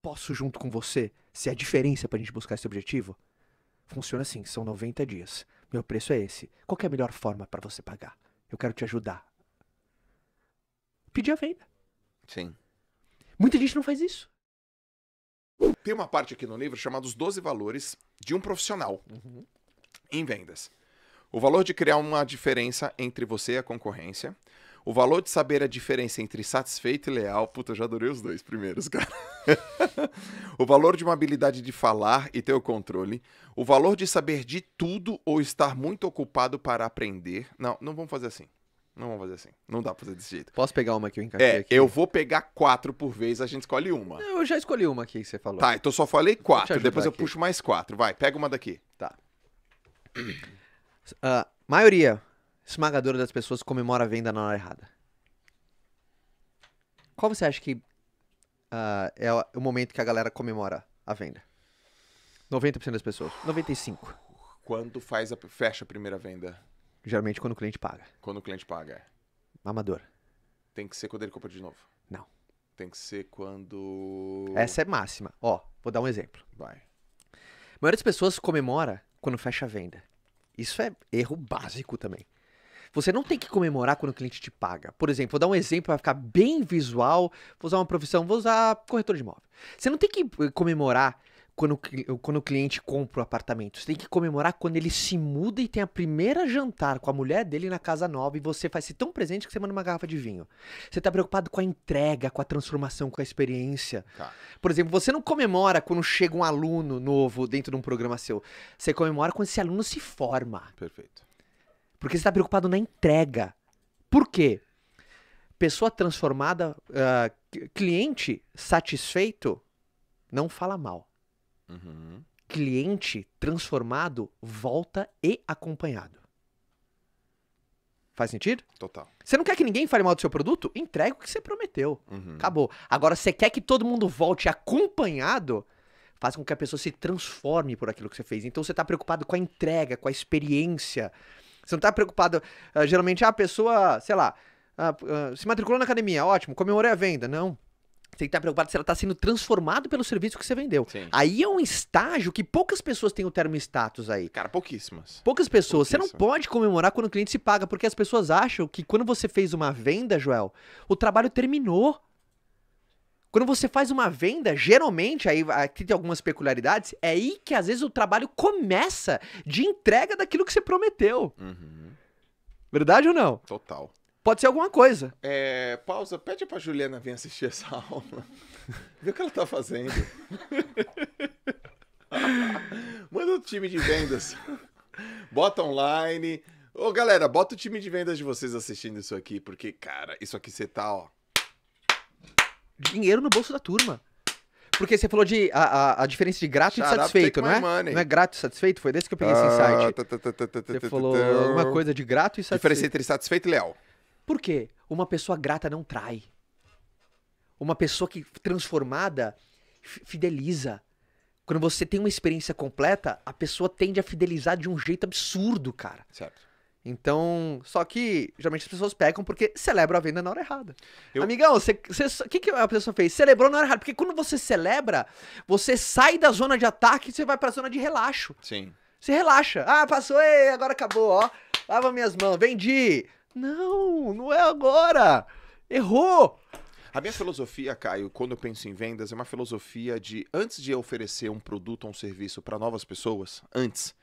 posso junto com você ser a diferença para a gente buscar esse objetivo? Funciona assim, são 90 dias. Meu preço é esse. Qual é a melhor forma para você pagar? Eu quero te ajudar. Pedir a venda. Sim. Muita gente não faz isso. Tem uma parte aqui no livro chamada Os 12 Valores de um Profissional uhum. em Vendas. O valor de criar uma diferença entre você e a concorrência. O valor de saber a diferença entre satisfeito e leal. Puta, eu já adorei os dois primeiros, cara. o valor de uma habilidade de falar e ter o controle. O valor de saber de tudo ou estar muito ocupado para aprender. Não, não vamos fazer assim. Não vamos fazer assim. Não dá pra fazer desse jeito. Posso pegar uma que eu encaixei é, aqui? Eu vou pegar quatro por vez, a gente escolhe uma. eu já escolhi uma aqui que você falou. Tá, então só falei quatro. Eu depois eu puxo mais quatro. Vai, pega uma daqui. Tá. Uh, maioria esmagadora das pessoas comemora a venda na hora errada? Qual você acha que uh, é o momento que a galera comemora a venda? 90% das pessoas. 95%. Quando faz a, fecha a primeira venda? Geralmente quando o cliente paga. Quando o cliente paga, é. Amador. Tem que ser quando ele compra de novo. Não. Tem que ser quando. Essa é máxima. Ó, vou dar um exemplo. Vai. A maioria das pessoas comemora quando fecha a venda. Isso é erro básico também. Você não tem que comemorar quando o cliente te paga. Por exemplo, vou dar um exemplo para ficar bem visual. Vou usar uma profissão, vou usar corretor de imóvel. Você não tem que eh, comemorar quando, quando o cliente compra o apartamento. Você tem que comemorar quando ele se muda e tem a primeira jantar com a mulher dele na casa nova e você faz ser tão presente que você manda uma garrafa de vinho. Você tá preocupado com a entrega, com a transformação, com a experiência. Tá. Por exemplo, você não comemora quando chega um aluno novo dentro de um programa seu. Você comemora quando esse aluno se forma. Perfeito. Porque você está preocupado na entrega. Por quê? Pessoa transformada, uh, cliente satisfeito, não fala mal. Uhum. Cliente transformado volta e acompanhado. Faz sentido? Total. Você não quer que ninguém fale mal do seu produto? Entrega o que você prometeu. Uhum. Acabou. Agora, você quer que todo mundo volte acompanhado? Faz com que a pessoa se transforme por aquilo que você fez. Então, você está preocupado com a entrega, com a experiência. Você não tá preocupado. Uh, geralmente, ah, a pessoa, sei lá, uh, se matriculou na academia, ótimo, comemorei a venda. Não. Você tem que estar tá preocupado se ela está sendo transformada pelo serviço que você vendeu. Sim. Aí é um estágio que poucas pessoas têm o termo status aí. Cara, pouquíssimas. Poucas pessoas. Você não pode comemorar quando o cliente se paga, porque as pessoas acham que quando você fez uma venda, Joel, o trabalho terminou. Quando você faz uma venda, geralmente, aí aqui tem algumas peculiaridades, é aí que às vezes o trabalho começa de entrega daquilo que você prometeu. Uhum. Verdade ou não? Total. Pode ser alguma coisa. É, pausa, pede pra Juliana vir assistir essa aula. Vê o que ela tá fazendo. Manda o um time de vendas. Bota online. Ô, galera, bota o time de vendas de vocês assistindo isso aqui, porque, cara, isso aqui você tá, ó dinheiro no bolso da turma. Porque você falou de a, a, a diferença de grato Shut e satisfeito, não é? Money. Não é grato e satisfeito? Foi desse que eu peguei esse insight. você falou uma coisa de grato e satisfeito. Diferença entre satisfeito e leal. Por quê? Uma pessoa grata não trai. Uma pessoa que transformada fideliza. Quando você tem uma experiência completa, a pessoa tende a fidelizar de um jeito absurdo, cara. Certo. Então, só que geralmente as pessoas pecam porque celebram a venda na hora errada. Eu... Amigão, o que, que a pessoa fez? Celebrou na hora errada. Porque quando você celebra, você sai da zona de ataque e você vai pra zona de relaxo. Sim. Você relaxa. Ah, passou, ei, agora acabou, ó. Lava minhas mãos, vendi. Não, não é agora. Errou. A minha filosofia, Caio, quando eu penso em vendas, é uma filosofia de antes de oferecer um produto ou um serviço para novas pessoas, antes,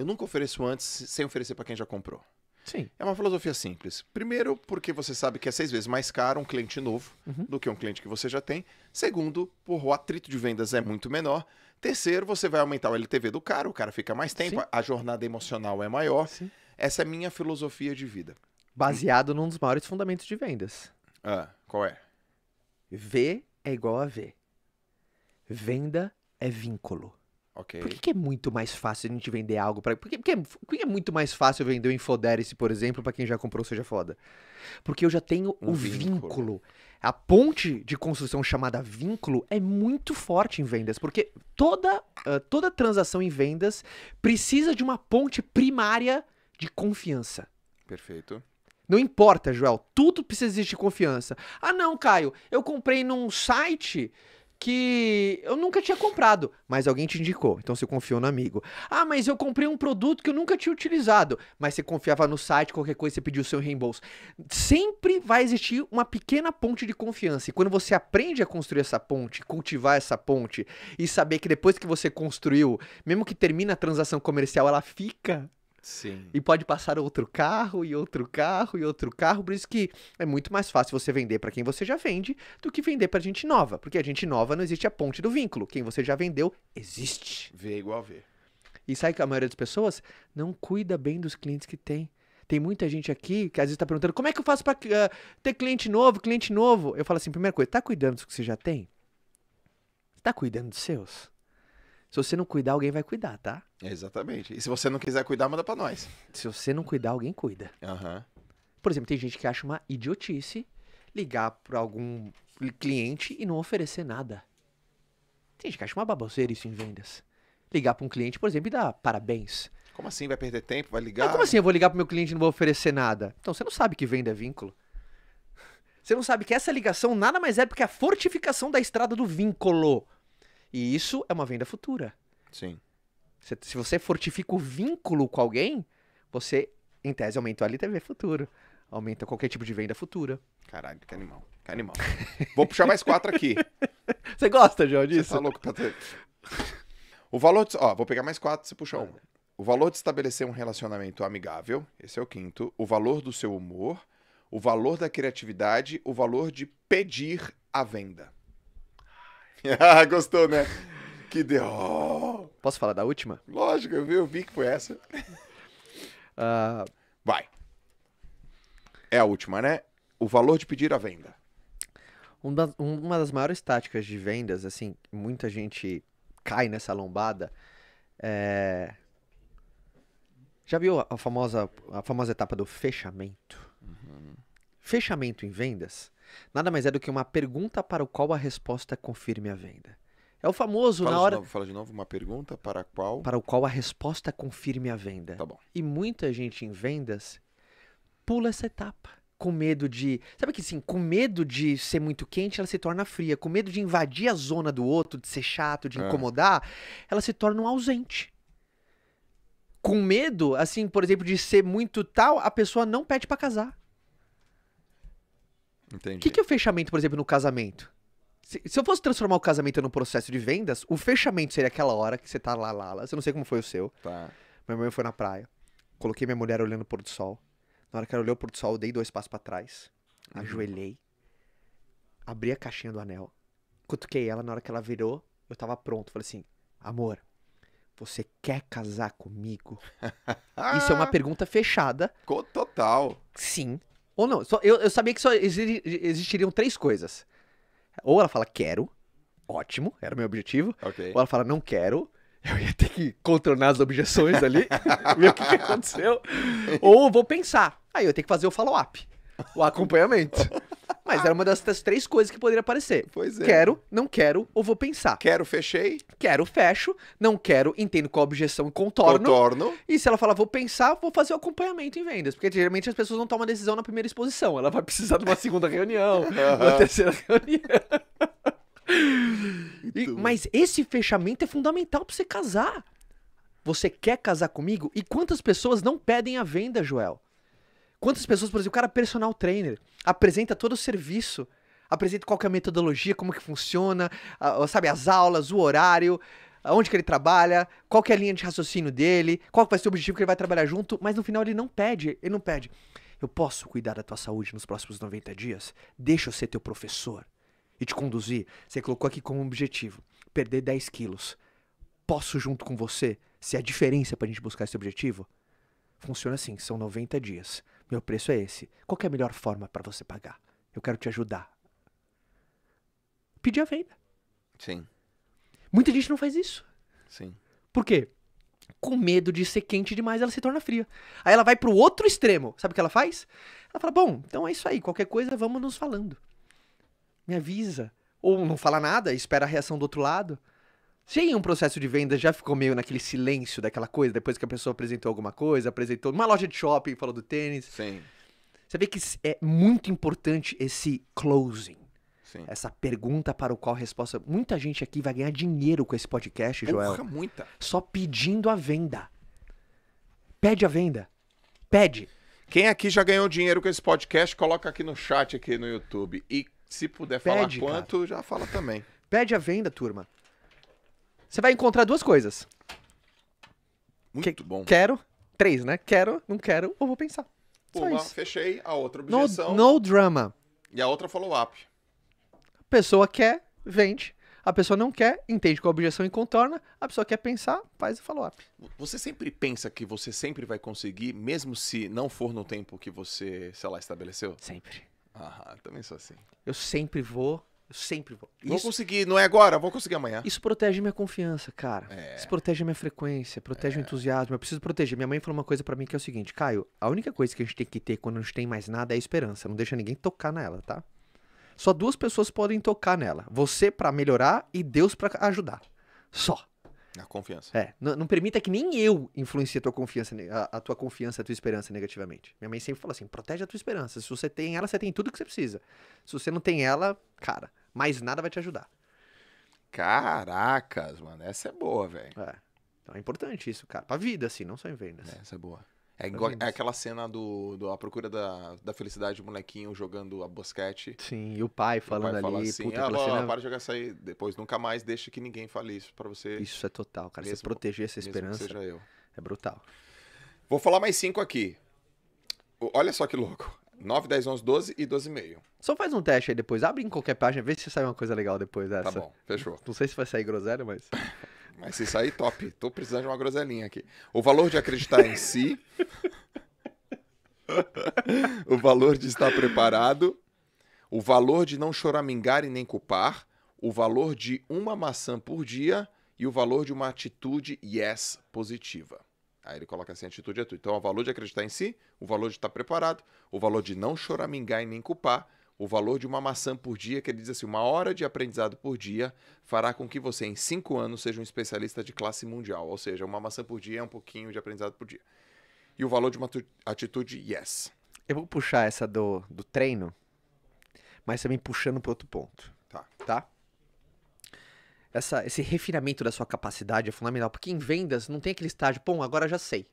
eu nunca ofereço antes sem oferecer para quem já comprou. Sim. É uma filosofia simples. Primeiro, porque você sabe que é seis vezes mais caro um cliente novo uhum. do que um cliente que você já tem. Segundo, por, o atrito de vendas é muito menor. Terceiro, você vai aumentar o LTV do cara, o cara fica mais tempo, Sim. a jornada emocional é maior. Sim. Essa é minha filosofia de vida. Baseado num dos maiores fundamentos de vendas. Ah, qual é? V é igual a V. Venda é vínculo. Ok. Por que, que é muito mais fácil a gente vender algo para. Por, que, porque é, por que é muito mais fácil vender o Infoderice, por exemplo, para quem já comprou Seja Foda? Porque eu já tenho um o vínculo. vínculo. A ponte de construção chamada vínculo é muito forte em vendas, porque toda, uh, toda transação em vendas precisa de uma ponte primária de confiança. Perfeito. Não importa, Joel, tudo precisa existir confiança. Ah, não, Caio, eu comprei num site que eu nunca tinha comprado, mas alguém te indicou, então você confiou no amigo. Ah, mas eu comprei um produto que eu nunca tinha utilizado, mas você confiava no site, qualquer coisa você pediu o seu reembolso. Sempre vai existir uma pequena ponte de confiança, e quando você aprende a construir essa ponte, cultivar essa ponte e saber que depois que você construiu, mesmo que termina a transação comercial, ela fica Sim. E pode passar outro carro e outro carro e outro carro, por isso que é muito mais fácil você vender para quem você já vende do que vender para gente nova, porque a gente nova não existe a ponte do vínculo, quem você já vendeu existe. V é igual V. E sabe que a maioria das pessoas não cuida bem dos clientes que tem. Tem muita gente aqui que às vezes está perguntando como é que eu faço para uh, ah, ter cliente novo, cliente novo. Eu falo assim, primeira coisa, tá cuidando dos que você já tem? tá cuidando dos seus? Se você não cuidar, alguém vai cuidar, tá? Exatamente. E se você não quiser cuidar, manda para nós. Se você não cuidar, alguém cuida. Uhum. Por exemplo, tem gente que acha uma idiotice ligar para algum cliente e não oferecer nada. Tem gente que acha uma baboseira isso em vendas. Ligar para um cliente, por exemplo, e dar parabéns. Como assim? Vai perder tempo? Vai ah, ligar? Mas como assim eu vou ligar pro meu cliente e não vou oferecer nada? Então você não sabe que venda é vínculo. Você não sabe que essa ligação nada mais é do que a fortificação da estrada do vínculo. E isso é uma venda futura. Sim se você fortifica o vínculo com alguém, você, em tese, aumenta o LTV futuro. Aumenta qualquer tipo de venda futura. Caralho, que animal. Que animal. Vou puxar mais quatro aqui. Você gosta, João, disso? Você tá louco pra ter... O valor de... Ó, vou pegar mais quatro, você puxa um. O valor de estabelecer um relacionamento amigável, esse é o quinto. O valor do seu humor, o valor da criatividade, o valor de pedir a venda. Ah, gostou, né? Que deu. Oh. Posso falar da última? Lógico, eu vi, eu vi que foi essa. Uh... Vai. É a última, né? O valor de pedir a venda. Uma das maiores táticas de vendas, assim, muita gente cai nessa lombada. É... Já viu a famosa, a famosa etapa do fechamento? Uhum. Fechamento em vendas nada mais é do que uma pergunta para o qual a resposta confirme a venda. É o famoso fala na hora. De novo, fala de novo uma pergunta para a qual. Para o qual a resposta confirme a venda. Tá bom. E muita gente em vendas pula essa etapa. Com medo de. Sabe que assim, com medo de ser muito quente, ela se torna fria. Com medo de invadir a zona do outro, de ser chato, de é. incomodar, ela se torna um ausente. Com medo, assim, por exemplo, de ser muito tal, a pessoa não pede para casar. Entendi. O que, que é o fechamento, por exemplo, no casamento? Se, se, eu fosse transformar o casamento num processo de vendas, o fechamento seria aquela hora que você tá lá, lá, lá. Eu não sei como foi o seu. Tá. Minha mãe foi na praia. Coloquei minha mulher olhando o pôr do sol. Na hora que ela olhou o pôr do sol, eu dei dois passos para trás. Uhum. Ajoelhei. Abri a caixinha do anel. Cutuquei ela. Na hora que ela virou, eu tava pronto. Falei assim: amor, você quer casar comigo? Isso é uma pergunta fechada. Total. Sim ou não. eu, eu sabia que só existiriam três coisas. Ou ela fala, quero, ótimo, era o meu objetivo. Okay. Ou ela fala, não quero, eu ia ter que contornar as objeções ali, ver o que, que aconteceu. Ou vou pensar, aí eu tenho que fazer o follow-up, o acompanhamento. Mas era uma das três coisas que poderia aparecer. Pois é. Quero, não quero ou vou pensar. Quero, fechei. Quero, fecho. Não quero, entendo qual a objeção e contorno. Contorno. E se ela falar vou pensar, vou fazer o acompanhamento em vendas. Porque geralmente as pessoas não tomam decisão na primeira exposição. Ela vai precisar de uma segunda reunião, uhum. uma terceira reunião. e, mas esse fechamento é fundamental para você casar. Você quer casar comigo? E quantas pessoas não pedem a venda, Joel? Quantas pessoas, por exemplo, o cara é personal trainer, apresenta todo o serviço, apresenta qual é a metodologia, como que funciona, a, sabe, as aulas, o horário, onde que ele trabalha, qual que é a linha de raciocínio dele, qual vai ser o objetivo que ele vai trabalhar junto, mas no final ele não pede, ele não pede. Eu posso cuidar da tua saúde nos próximos 90 dias? Deixa eu ser teu professor e te conduzir. Você colocou aqui como objetivo perder 10 quilos. Posso junto com você ser a diferença para a gente buscar esse objetivo? Funciona assim, são 90 dias. Meu preço é esse. Qual é a melhor forma para você pagar? Eu quero te ajudar. Pedir a venda. Sim. Muita gente não faz isso. Sim. Por quê? Com medo de ser quente demais, ela se torna fria. Aí ela vai pro outro extremo. Sabe o que ela faz? Ela fala: Bom, então é isso aí. Qualquer coisa, vamos nos falando. Me avisa. Ou não fala nada, espera a reação do outro lado. Você em um processo de venda já ficou meio naquele silêncio daquela coisa, depois que a pessoa apresentou alguma coisa, apresentou uma loja de shopping, falou do tênis. Sim. Você vê que é muito importante esse closing. Sim. Essa pergunta para o qual resposta. Muita gente aqui vai ganhar dinheiro com esse podcast, Porra, Joel. muita. Só pedindo a venda. Pede a venda. Pede. Quem aqui já ganhou dinheiro com esse podcast, coloca aqui no chat, aqui no YouTube. E se puder falar quanto, cara. já fala também. Pede a venda, turma. Você vai encontrar duas coisas. Muito que, bom. Quero, três, né? Quero, não quero ou vou pensar. Só Uma, isso. fechei, a outra objeção. No, no drama. E a outra follow-up. Pessoa quer, vende. A pessoa não quer, entende qual a objeção e contorna. A pessoa quer pensar, faz o follow-up. Você sempre pensa que você sempre vai conseguir, mesmo se não for no tempo que você, sei lá, estabeleceu? Sempre. Aham, também sou assim. Eu sempre vou eu sempre vou. Isso, vou conseguir, não é agora, vou conseguir amanhã. Isso protege minha confiança, cara. É. Isso protege minha frequência, protege é. o entusiasmo. Eu preciso proteger. Minha mãe falou uma coisa para mim que é o seguinte, Caio, a única coisa que a gente tem que ter quando não tem mais nada é esperança. Não deixa ninguém tocar nela, tá? Só duas pessoas podem tocar nela. Você para melhorar e Deus para ajudar. Só. A confiança. É. Não, não, permita que nem eu influencie a tua confiança, a, a, tua confiança, a tua esperança negativamente. Minha mãe sempre fala assim: protege a tua esperança. Se você tem ela, você tem tudo que você precisa. Se você não tem ela, cara, mas nada vai te ajudar. Caracas, mano. Essa é boa, velho. É. Então é importante isso, cara. Pra vida, assim, não só em vendas. É, essa é boa. É, igual, é aquela cena do, do A Procura da, da Felicidade, o molequinho jogando a bosquete. Sim, e o pai falando o pai ali, assim, puta, ah, cena... para de jogar isso aí, depois nunca mais deixa que ninguém fale isso para você. Isso é total, cara, mesmo, você proteger essa esperança. seja eu. É brutal. Vou falar mais cinco aqui. Olha só que louco. 9, 10, 11, 12 e 12,5. Só faz um teste aí depois. Abre em qualquer página, vê se sai uma coisa legal depois tá dessa. Tá bom, fechou. Não sei se vai sair groselha, mas. mas se sair, top. Tô precisando de uma groselinha aqui. O valor de acreditar em si. o valor de estar preparado. O valor de não choramingar e nem culpar. O valor de uma maçã por dia. E o valor de uma atitude yes positiva. Aí ele coloca assim: atitude é tudo. Então, o valor de acreditar em si, o valor de estar preparado, o valor de não choramingar e nem culpar, o valor de uma maçã por dia, que ele diz assim: uma hora de aprendizado por dia fará com que você, em cinco anos, seja um especialista de classe mundial. Ou seja, uma maçã por dia é um pouquinho de aprendizado por dia. E o valor de uma atitude, yes. Eu vou puxar essa do, do treino, mas também puxando para outro ponto. Tá. Tá? essa, esse refinamento da sua capacidade é fundamental. Porque em vendas não tem aquele estágio, bom, agora já sei.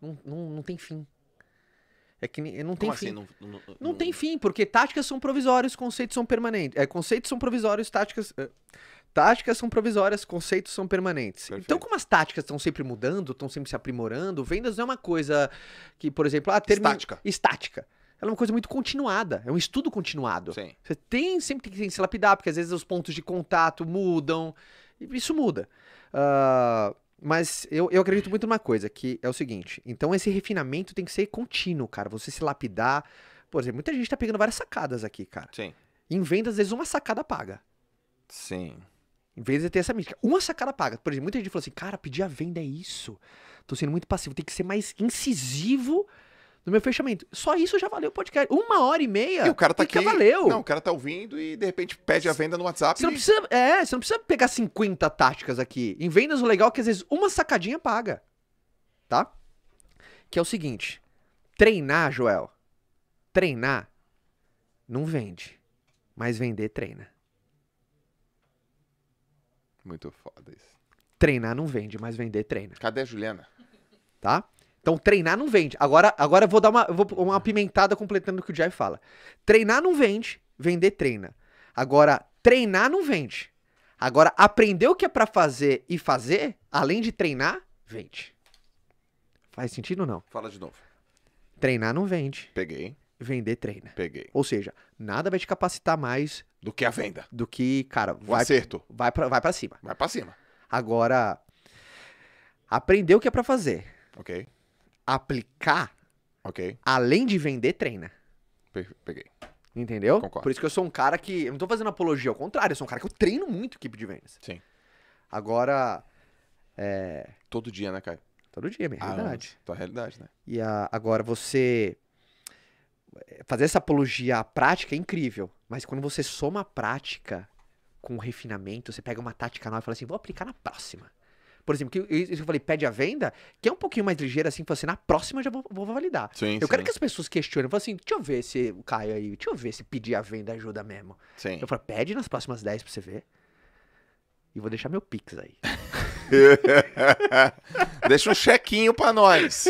Não, não, não tem fim. É que não tem Como fim. Assim? Não, não, não, não, tem fim, porque táticas são provisórias, conceitos são permanentes. É, conceitos são provisórios, táticas. É, táticas são provisórias, conceitos são permanentes. Então, Perfeito. Então, como as táticas estão sempre mudando, estão sempre se aprimorando, vendas não é uma coisa que, por exemplo, ah, termi... estática. estática ela é uma coisa muito continuada, é um estudo continuado. Sim. Você tem, sempre tem que se lapidar, porque às vezes os pontos de contato mudam, e isso muda. Uh, mas eu, eu acredito muito numa coisa, que é o seguinte, então esse refinamento tem que ser contínuo, cara, você se lapidar. Por exemplo, muita gente tá pegando várias sacadas aqui, cara. Sim. Em venda, às vezes, uma sacada paga. Sim. Em vez de ter essa mística. Uma sacada paga. Por exemplo, muita gente falou assim, cara, pedir a venda é isso. Tô sendo muito passivo, tem que ser mais incisivo do meu fechamento. Só isso já valeu o podcast. Uma hora e meia. E o cara tá aqui. valeu. Não, o cara tá ouvindo e de repente pede a venda no WhatsApp. Você não precisa, é, você não precisa pegar 50 táticas aqui. Em vendas o legal é que às vezes uma sacadinha paga. Tá? Que é o seguinte, treinar, Joel. Treinar não vende, mas vender treina. Muito foda isso. Treinar não vende, mas vender treina. Cadê a Juliana? Tá? Então treinar não vende. Agora, agora eu vou dar uma, vou, uma apimentada completando o que o Jeff fala. Treinar não vende, vender treina. Agora, treinar não vende. Agora, aprender o que é para fazer e fazer, além de treinar, vende. Faz sentido ou não? Fala de novo. Treinar não vende. Peguei. Vender treina. Peguei. Ou seja, nada vai te capacitar mais do que a venda. Do que, cara, o vai, acerto. Vai pra, vai pra cima. Vai pra cima. Agora, aprender o que é para fazer. Ok aplicar, ok. além de vender, treina. Peguei. Entendeu? Concordo. Por isso que eu sou um cara que. Eu não tô fazendo apologia, ao contrário, eu sou um cara que eu treino muito equipe de vendas. Sim. Agora. É. Todo dia, né, Caio? Todo dia, é minha ah, realidade. Tua realidade, né? E a- agora você. É, fazer essa apologia à prática é incrível. Mas quando você soma a prática com o refinamento, você pega uma tática nova e fala assim, vou aplicar na próxima. Por exemplo, que, isso que eu falei, pede a venda, que é um pouquinho mais ligeiro, assim, você, assim, na próxima já vou, vou validar. Sim, eu sim. quero que as pessoas questionem, falam assim, deixa eu ver se o Caio aí, deixa eu ver se pedir a venda ajuda mesmo. Sim. Eu falo, pede nas próximas 10 pra você ver. E vou deixar meu Pix aí. Deixa um chequinho pra nós.